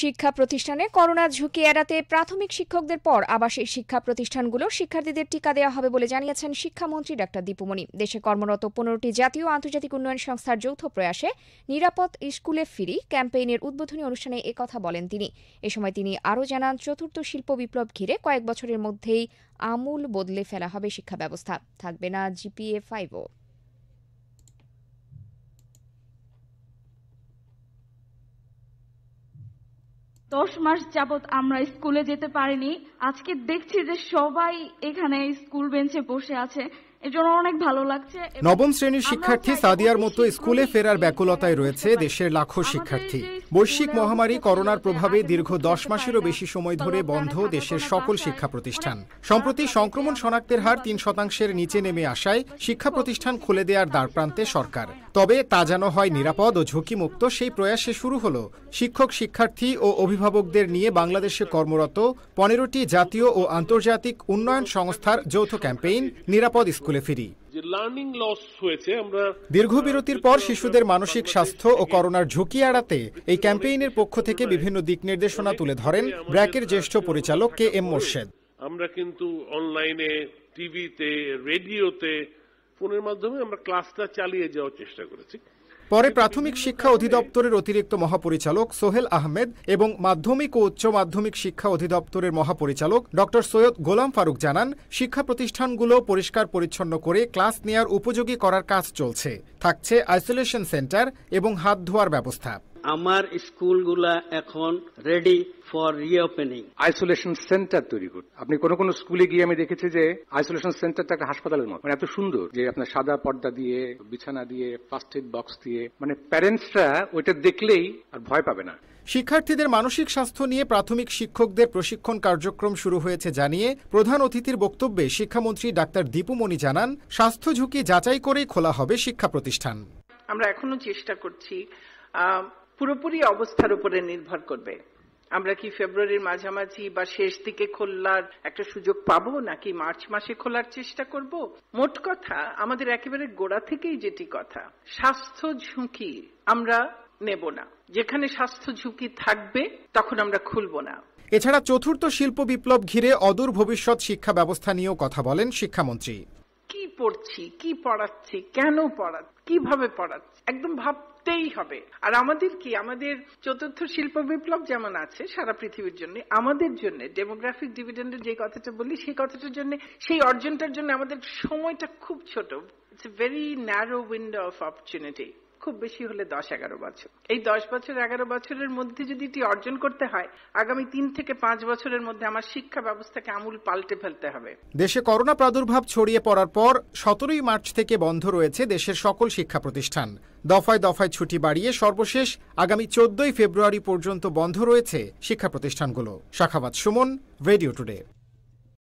শিক্ষা প্রতিষ্ঠানে করোনা ঝুঁকি এড়াতে প্রাথমিক শিক্ষকদের পর আবাসিক শিক্ষা প্রতিষ্ঠানগুলো শিক্ষার্থীদের টিকা দেওয়া হবে বলে জানিয়েছেন শিক্ষামন্ত্রী ডা দীপুমণি দেশে কর্মরত পনেরোটি জাতীয় আন্তর্জাতিক উন্নয়ন সংস্থার যৌথ প্রয়াসে নিরাপদ স্কুলে ফিরি ক্যাম্পেইনের উদ্বোধনী অনুষ্ঠানে একথা বলেন তিনি এ সময় তিনি আরও জানান চতুর্থ শিল্প বিপ্লব ঘিরে কয়েক বছরের মধ্যেই আমূল বদলে ফেলা হবে শিক্ষা ব্যবস্থা থাকবে না জিপিএ ফাইভও দশ মাস যাবত আমরা স্কুলে যেতে পারিনি আজকে দেখছি যে সবাই এখানে স্কুল বেঞ্চে বসে আছে নবম শ্রেণীর শিক্ষার্থী সাদিয়ার মতো স্কুলে ফেরার ব্যাকুলতায় রয়েছে দেশের লাখো শিক্ষার্থী বৈশ্বিক মহামারী করোনার প্রভাবে দীর্ঘ দশ মাসেরও বেশি সময় ধরে বন্ধ দেশের সকল শিক্ষা প্রতিষ্ঠান সম্প্রতি সংক্রমণ শনাক্তের হার তিন শতাংশের নিচে নেমে আসায় শিক্ষা প্রতিষ্ঠান খুলে দেওয়ার দ্বারপ্রান্তে সরকার তবে তা যেন হয় নিরাপদ ও ঝুঁকিমুক্ত সেই প্রয়াসে শুরু হল শিক্ষক শিক্ষার্থী ও অভিভাবকদের নিয়ে বাংলাদেশে কর্মরত পনেরোটি জাতীয় ও আন্তর্জাতিক উন্নয়ন সংস্থার যৌথ ক্যাম্পেইন নিরাপদ স্কুল স্কুলে ফিরি দীর্ঘ বিরতির পর শিশুদের মানসিক স্বাস্থ্য ও করোনার ঝুঁকি এড়াতে এই ক্যাম্পেইনের পক্ষ থেকে বিভিন্ন দিক নির্দেশনা তুলে ধরেন ব্র্যাকের জ্যেষ্ঠ পরিচালক কে এম মোর্শেদ আমরা কিন্তু অনলাইনে টিভিতে রেডিওতে ফোনের মাধ্যমে আমরা ক্লাসটা চালিয়ে যাওয়ার চেষ্টা করেছি পরে প্রাথমিক শিক্ষা অধিদপ্তরের অতিরিক্ত মহাপরিচালক সোহেল আহমেদ এবং মাধ্যমিক ও উচ্চ মাধ্যমিক শিক্ষা অধিদপ্তরের মহাপরিচালক ডক্টর সৈয়দ গোলাম ফারুক জানান শিক্ষা প্রতিষ্ঠানগুলো পরিষ্কার পরিচ্ছন্ন করে ক্লাস নেয়ার উপযোগী করার কাজ চলছে থাকছে আইসোলেশন সেন্টার এবং হাত ধোয়ার ব্যবস্থা আমার স্কুলগুলা এখন ready for reopening isolation centre তৈরি করতে আপনি কোন কোন স্কুলে গিয়ে আমি দেখেছি যে আইসোলেশন সেন্টারটা একটা হাসপাতালের মতো মানে এত সুন্দর যে আপনার সাদা পর্দা দিয়ে বিছানা দিয়ে প্লাস্টিক বক্স দিয়ে মানে প্যারেন্টসরা ওইটা দেখলেই আর ভয় পাবে না শিক্ষার্থীদের মানসিক স্বাস্থ্য নিয়ে প্রাথমিক শিক্ষকদের প্রশিক্ষণ কার্যক্রম শুরু হয়েছে জানিয়ে প্রধান অতিথির বক্তব্যে শিক্ষামন্ত্রী ডাক্তার দীপুমণি জানান স্বাস্থ্য ঝুঁকি যাচাই করেই খোলা হবে শিক্ষা প্রতিষ্ঠান আমরা এখনো চেষ্টা করছি পুরোপুরি অবস্থার উপরে নির্ভর করবে আমরা কি ফেব্রুয়ারির মাঝামাঝি বা শেষ দিকে খোলার একটা সুযোগ পাব নাকি মার্চ মাসে খোলার চেষ্টা করব মোট কথা আমাদের একেবারে গোড়া থেকেই যেটি কথা স্বাস্থ্য ঝুঁকি আমরা নেব না যেখানে স্বাস্থ্য ঝুঁকি থাকবে তখন আমরা খুলব না এছাড়া চতুর্থ শিল্প বিপ্লব ঘিরে অদূর ভবিষ্যৎ শিক্ষা ব্যবস্থা নিয়েও কথা বলেন শিক্ষামন্ত্রী কি পড়ছি কি পড়াচ্ছি কেন পড়া কিভাবে পড়াচ্ছি একদম ভাব করতেই হবে আর আমাদের কি আমাদের চতুর্থ শিল্প বিপ্লব যেমন আছে সারা পৃথিবীর জন্য আমাদের জন্য ডেমোগ্রাফিক ডিভিডেন্ডের যে কথাটা বলি সেই কথাটার জন্য সেই অর্জনটার জন্য আমাদের সময়টা খুব ছোট it's a very narrow window of opportunity খুব বেশি হলে দশ এগারো বছর এই দশ বছর এগারো বছরের মধ্যে যদি এটি অর্জন করতে হয় আগামী তিন থেকে পাঁচ বছরের মধ্যে আমার শিক্ষা ব্যবস্থাকে আমূল পাল্টে ফেলতে হবে দেশে করোনা প্রাদুর্ভাব ছড়িয়ে পড়ার পর সতেরোই মার্চ থেকে বন্ধ রয়েছে দেশের সকল শিক্ষা প্রতিষ্ঠান দফায় দফায় ছুটি বাড়িয়ে সর্বশেষ আগামী চোদ্দই ফেব্রুয়ারি পর্যন্ত বন্ধ রয়েছে শিক্ষা প্রতিষ্ঠানগুলো শাখাবাদ সুমন রেডিও টুডে